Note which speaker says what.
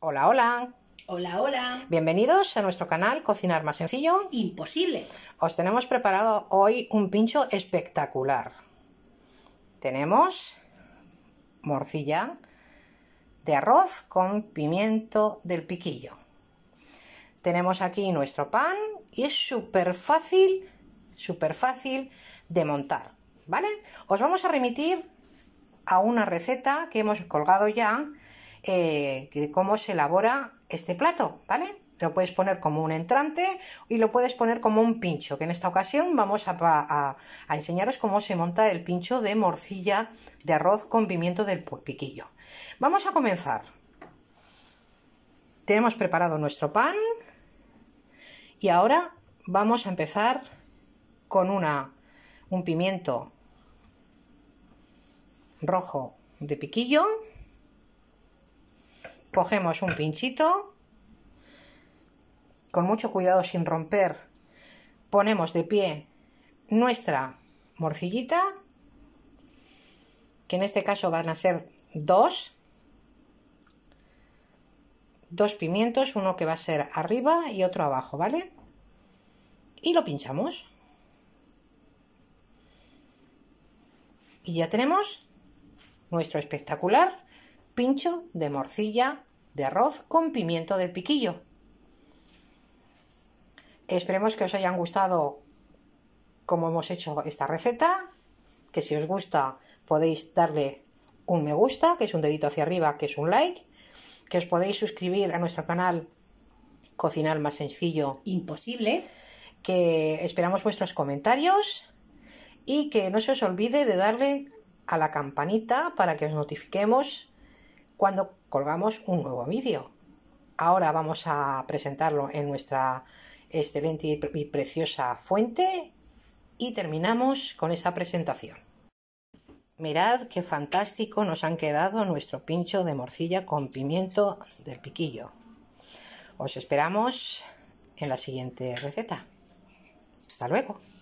Speaker 1: Hola, hola. Hola, hola. Bienvenidos a nuestro canal Cocinar más sencillo. Imposible. Os tenemos preparado hoy un pincho espectacular. Tenemos morcilla de arroz con pimiento del piquillo. Tenemos aquí nuestro pan y es súper fácil, súper fácil de montar. ¿Vale? Os vamos a remitir a una receta que hemos colgado ya eh, cómo se elabora este plato, ¿vale? Lo puedes poner como un entrante y lo puedes poner como un pincho, que en esta ocasión vamos a, enseñaros cómo se monta el pincho de morcilla de arroz con pimiento del piquillo. Vamos a comenzar. Tenemos preparado nuestro pan y ahora vamos a empezar con un pimiento rojo de piquillo Cogemos un pinchito, con mucho cuidado sin romper, ponemos de pie nuestra morcillita, que en este caso van a ser dos, dos pimientos, uno que va a ser arriba y otro abajo, ¿vale? Y lo pinchamos. Y ya tenemos nuestro espectacular pincho de morcilla de arroz con pimiento del piquillo. Esperemos que os hayan gustado como hemos hecho esta receta, que si os gusta podéis darle un me gusta, que es un dedito hacia arriba, que es un like, que os podéis suscribir a nuestro canal Cocinar más sencillo imposible, que esperamos vuestros comentarios y que no se os olvide de darle a la campanita para que os notifiquemos cuando colgamos un nuevo vídeo. Ahora vamos a presentarlo en nuestra excelente y, preciosa fuente y terminamos con esa presentación. Mirad qué fantástico nos han quedado nuestro pincho de morcilla con pimiento del piquillo. Os esperamos en la siguiente receta. Hasta luego.